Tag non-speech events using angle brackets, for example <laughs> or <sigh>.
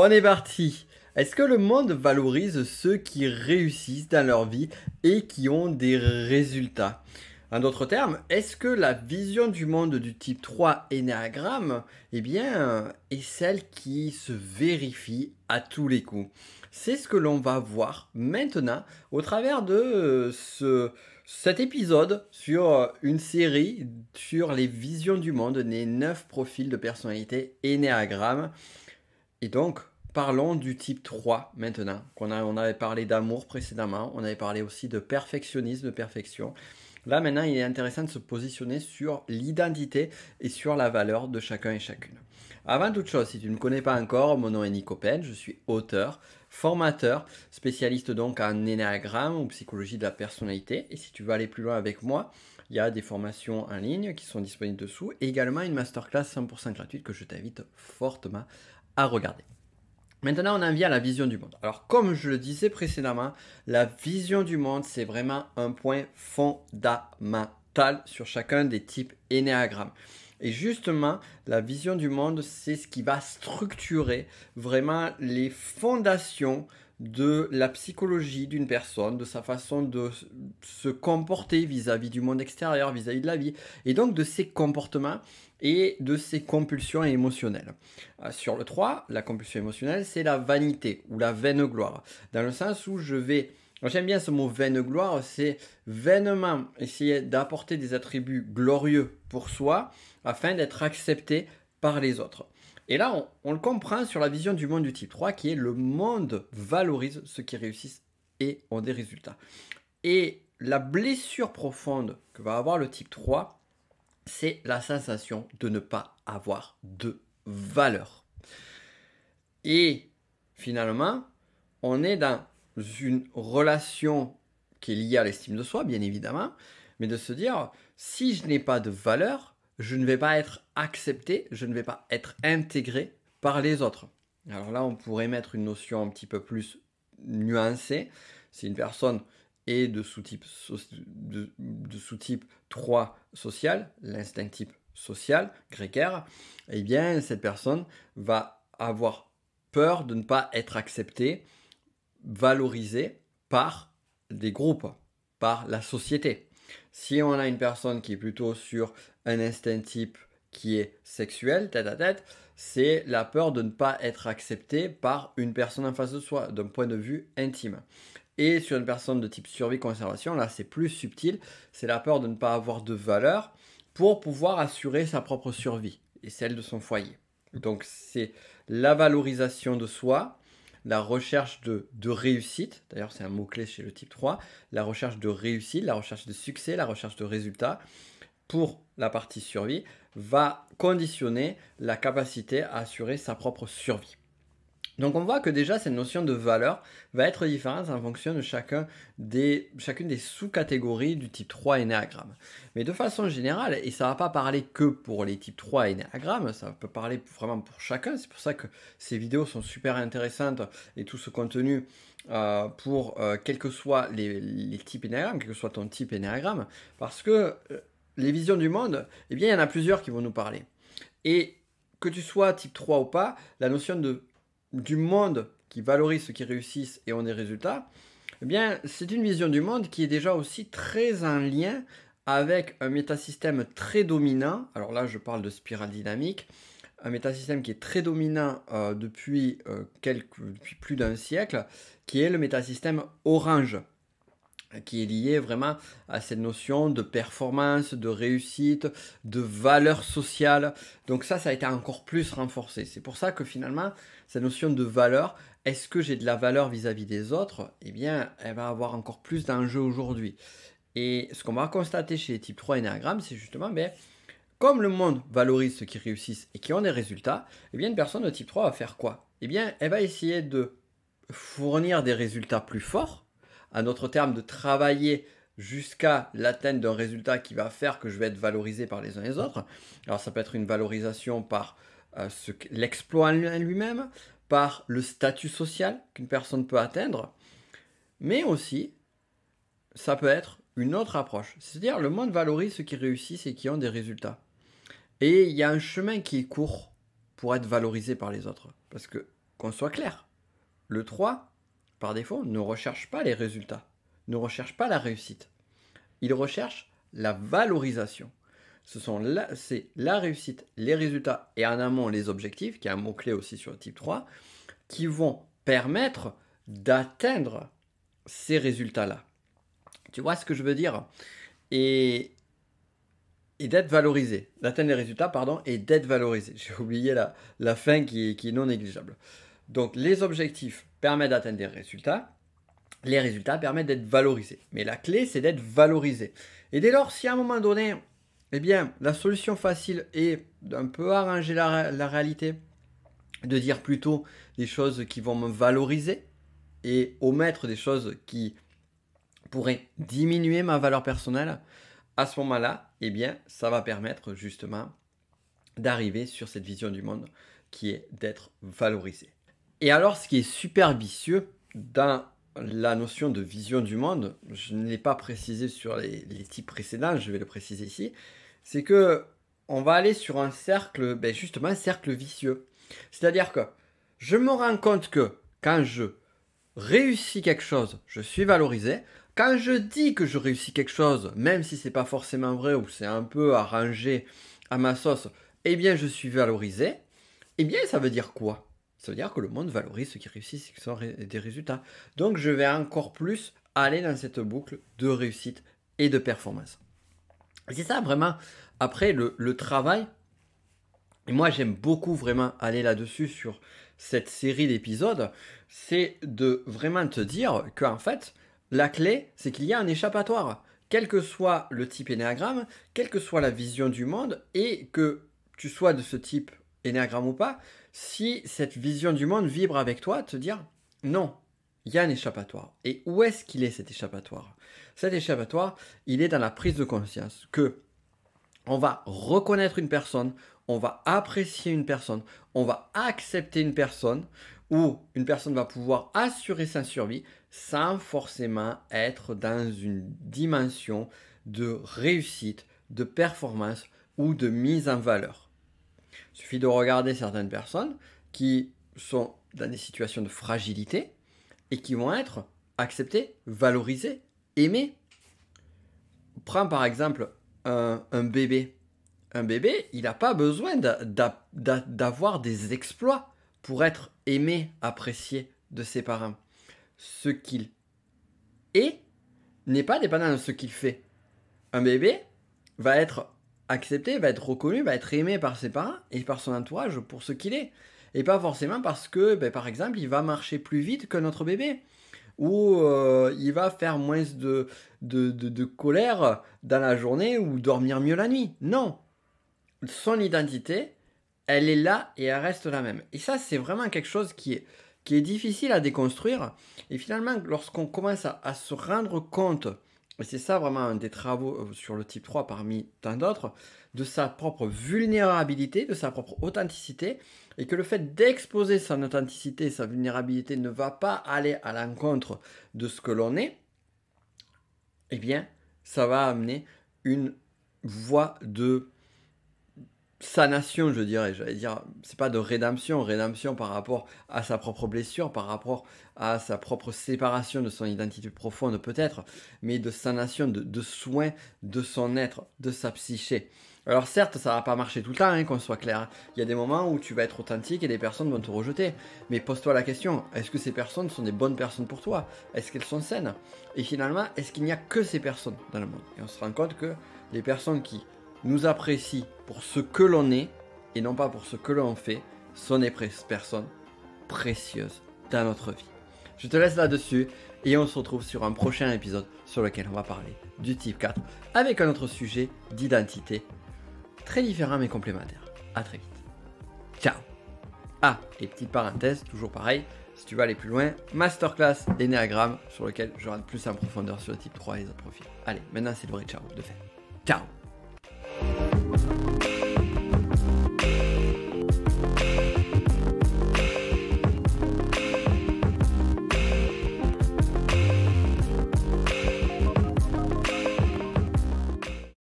On est parti Est-ce que le monde valorise ceux qui réussissent dans leur vie et qui ont des résultats En d'autres termes, est-ce que la vision du monde du type 3 énéagramme eh bien, est celle qui se vérifie à tous les coups C'est ce que l'on va voir maintenant au travers de euh, ce, cet épisode sur euh, une série sur les visions du monde, des 9 profils de personnalité énéagramme. Et donc, parlons du type 3 maintenant. On, a, avait parlé d'amour précédemment, on avait parlé aussi de perfectionnisme, de perfection. Là maintenant, il est intéressant de se positionner sur l'identité et sur la valeur de chacun et chacune. Avant toute chose, si tu ne connais pas encore, mon nom est Nico Pen, je suis auteur, formateur, spécialiste donc en énéagramme ou psychologie de la personnalité. Et si tu veux aller plus loin avec moi, il y a des formations en ligne qui sont disponibles dessous et également une masterclass 100% gratuite que je t'invite fortement à regarder. Maintenant, on en vient à la vision du monde. Alors, comme je le disais précédemment, la vision du monde, c'est vraiment un point fondamental sur chacun des types énéagrammes. Et justement, la vision du monde, c'est ce qui va structurer vraiment les fondations de la psychologie d'une personne, de sa façon de se comporter vis-à-vis du monde extérieur, vis à -vis de la vie, et donc de ses comportements et de ses compulsions émotionnelles. Euh, sur le 3, la compulsion émotionnelle, c'est la vanité ou la vaine gloire, dans le sens où je vais... J'aime bien ce mot vaine gloire, c'est vainement essayer d'apporter des attributs glorieux pour soi afin d'être accepté par les autres. Et là, on, le comprend sur la vision du monde du type 3, qui est le monde valorise ceux qui réussissent et ont des résultats. Et la blessure profonde que va avoir le type 3, c'est la sensation de ne pas avoir de valeur. Et finalement, on est dans une relation qui est liée à l'estime de soi, bien évidemment, mais de se dire, si je n'ai pas de valeur, je ne vais pas être accepté, je ne vais pas être intégré par les autres. Alors là, on pourrait mettre une notion un petit peu plus nuancée. Si une personne et de sous-type, 3 social, l'instinct type social, grécaire, eh bien cette personne va avoir peur de ne pas être acceptée, valorisée par des groupes, par la société. Si on a une personne qui est plutôt sur un instinct type qui est sexuel, tête à tête, c'est la peur de ne pas être acceptée par une personne en face de soi, d'un point de vue intime. Et sur une personne de type survie-conservation, là c'est plus subtil, c'est la peur de ne pas avoir de valeur pour pouvoir assurer sa propre survie et celle de son foyer. Donc c'est la valorisation de soi, la recherche de, réussite, d'ailleurs c'est un mot-clé chez le type 3, la recherche de réussite, la recherche de succès, la recherche de résultats, pour la partie survie, va conditionner la capacité à assurer sa propre survie. Donc on voit que déjà cette notion de valeur va être différente en fonction de chacun des, chacune des sous-catégories du type 3 énéagramme. Mais de façon générale, et ça ne va pas parler que pour les types 3 énéagrammes, ça peut parler vraiment pour chacun, c'est pour ça que ces vidéos sont super intéressantes et tout ce contenu euh, pour euh, quels que soient les, types énéagrammes, quel que soit ton type énéagramme, parce que euh, les visions du monde, eh bien il y en a plusieurs qui vont nous parler. Et que tu sois type 3 ou pas, la notion de du monde qui valorise ceux qui réussissent et ont des résultats, eh bien, c'est une vision du monde qui est déjà aussi très en lien avec un métasystème très dominant. Alors là, je parle de spirale dynamique, un métasystème qui est très dominant euh, depuis, euh, depuis plus d'un siècle, qui est le métasystème orange qui est lié vraiment à cette notion de performance, de réussite, de valeur sociale. Donc ça, ça a été encore plus renforcé. C'est pour ça que finalement, cette notion de valeur, est-ce que j'ai de la valeur vis-à-vis des autres Eh bien, elle va avoir encore plus d'enjeux aujourd'hui. Et ce qu'on va constater chez les types 3 Enneagram, c'est justement, mais ben, comme le monde valorise ceux qui réussissent et qui ont des résultats, eh bien, une personne de type 3 va faire quoi Eh bien, elle va essayer de fournir des résultats plus forts à notre terme de travailler jusqu'à l'atteinte d'un résultat qui va faire que je vais être valorisé par les uns et les autres. Alors ça peut être une valorisation par euh, l'exploit en lui-même, par le statut social qu'une personne peut atteindre, mais aussi ça peut être une autre approche. C'est-à-dire le monde valorise ceux qui réussissent et qui ont des résultats. Et il y a un chemin qui est court pour être valorisé par les autres. Parce que, qu'on soit clair, le 3, par défaut, ne recherche pas les résultats, ne recherche pas la réussite. Il recherche la valorisation. Ce sont c'est la réussite, les résultats et en amont les objectifs, qui est un mot-clé aussi sur le type 3, qui vont permettre d'atteindre ces résultats-là. Tu vois ce que je veux dire Et, et d'être valorisé, d'atteindre les résultats, pardon, et d'être valorisé. <laughs> J'ai oublié la, la fin qui, qui est non négligeable. Donc les objectifs permet d'atteindre des résultats. Les résultats permettent d'être valorisés. Mais la clé, c'est d'être valorisé. Et dès lors, si à un moment donné, eh bien, la solution facile est d'un peu arranger la, réalité, de dire plutôt des choses qui vont me valoriser et omettre des choses qui pourraient diminuer ma valeur personnelle, à ce moment-là, eh bien, ça va permettre justement d'arriver sur cette vision du monde qui est d'être valorisé. Et alors, ce qui est super vicieux dans la notion de vision du monde, je ne l'ai pas précisé sur les, types précédents, je vais le préciser ici, c'est que on va aller sur un cercle, ben justement, un cercle vicieux. C'est-à-dire que je me rends compte que quand je réussis quelque chose, je suis valorisé. Quand je dis que je réussis quelque chose, même si c'est pas forcément vrai ou c'est un peu arrangé à ma sauce, eh bien je suis valorisé. Eh bien ça veut dire quoi ça veut dire que le monde valorise ce qui réussissent et qui sort des résultats. Donc je vais encore plus aller dans cette boucle de réussite et de performance. c'est ça vraiment, après le, travail, et moi j'aime beaucoup vraiment aller là-dessus sur cette série d'épisodes, c'est de vraiment te dire qu'en fait, la clé, c'est qu'il y a un échappatoire, quel que soit le type énéagramme, quelle que soit la vision du monde, et que tu sois de ce type ou pas, si cette vision du monde vibre avec toi, te dire non, il y a un échappatoire. Et où est-ce qu'il est cet échappatoire Cet échappatoire, il est dans la prise de conscience que on va reconnaître une personne, on va apprécier une personne, on va accepter une personne, ou une personne va pouvoir assurer sa survie sans forcément être dans une dimension de réussite, de performance ou de mise en valeur. Il suffit de regarder certaines personnes qui sont dans des situations de fragilité et qui vont être acceptées, valorisées, aimées. Prends par exemple un, bébé. Un bébé, il n'a pas besoin d'avoir des exploits pour être aimé, apprécié de ses parents. Ce qu'il est n'est pas dépendant de ce qu'il fait. Un bébé va être accepté, va être reconnu, va être aimé par ses parents et par son entourage pour ce qu'il est. Et pas forcément parce que, ben, par exemple, il va marcher plus vite que notre bébé. Ou euh, il va faire moins de, de, colère dans la journée ou dormir mieux la nuit. Non. Son identité, elle est là et elle reste la même. Et ça, c'est vraiment quelque chose qui est, qui est difficile à déconstruire. Et finalement, lorsqu'on commence à se rendre compte et c'est ça vraiment un des travaux euh, sur le type 3 parmi tant d'autres, de sa propre vulnérabilité, de sa propre authenticité, et que le fait d'exposer son authenticité, sa vulnérabilité ne va pas aller à l'encontre de ce que l'on est, eh bien, ça va amener une voie de sa nation, je dirais. J'allais dire, c'est pas de rédemption, rédemption par rapport à sa propre blessure, par rapport à sa propre séparation de son identité profonde peut-être, mais de sa nation, de, de, soin de son être, de sa psyché. Alors certes, ça va pas marcher tout le temps, hein, qu'on soit clair. Il y a des moments où tu vas être authentique et des personnes vont te rejeter. Mais pose-toi la question, est-ce que ces personnes sont des bonnes personnes pour toi Est-ce qu'elles sont saines Et finalement, est-ce qu'il n'y a que ces personnes dans le monde Et on se rend compte que les personnes qui nous apprécie pour ce que l'on est et non pas pour ce que l'on fait, son est personne précieuse dans notre vie. Je te laisse là-dessus et on se retrouve sur un prochain épisode sur lequel on va parler du type 4 avec un autre sujet d'identité très différent mais complémentaire. A très vite. Ciao Ah, et petite parenthèse, toujours pareil, si tu veux aller plus loin, masterclass d'énéagramme sur lequel je rentre plus en profondeur sur le type 3 et les autres profils. Allez, maintenant c'est le vrai ciao de faire. Ciao Thank you.